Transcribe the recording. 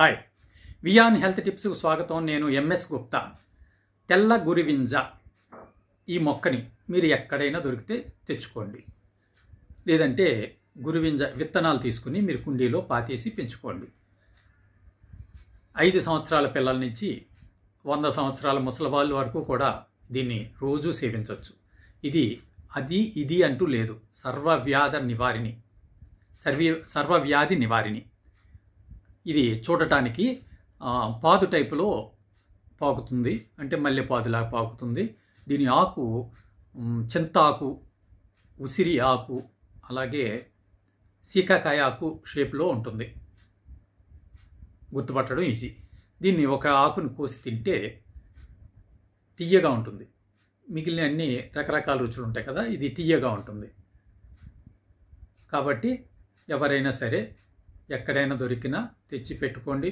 hi Wiaan health టిప్స్కు స్వాగతం నేను MS Gupta తెల్ల గురివింజ ఈ మొక్కని మీరు ఎక్కడైనా దొరికితే తెచ్చుకోండి లేదంటే గురివింజ విత్తనాలు తీసుకుని మీరు కుండీలో పాతేసి పెంచుకోండి ఐదు సంవత్సరాల పిల్లల నుంచి వంద సంవత్సరాల ముసలవాళ్ళ వరకు కూడా దీన్ని రోజూ సేవించవచ్చు ఇది అది ఇది అంటూ లేదు సర్వవ్యాధ నివారిణి సర్వ సర్వవ్యాధి నివారిణి ఇది చూడటానికి పాదు టైపులో పాకుతుంది అంటే మల్లెపాదులాగా పాకుతుంది దీని ఆకు చింత ఆకు ఉసిరి ఆకు అలాగే సీకాకాయ ఆకు షేప్లో ఉంటుంది గుర్తుపట్టడం ఈజీ దీన్ని ఒక ఆకును కోసి తింటే తీయగా ఉంటుంది మిగిలిన అన్ని రకరకాల రుచులు ఉంటాయి కదా ఇది తీయగా ఉంటుంది కాబట్టి ఎవరైనా సరే ఎక్కడైనా దొరికినా తెచ్చి పెట్టుకోండి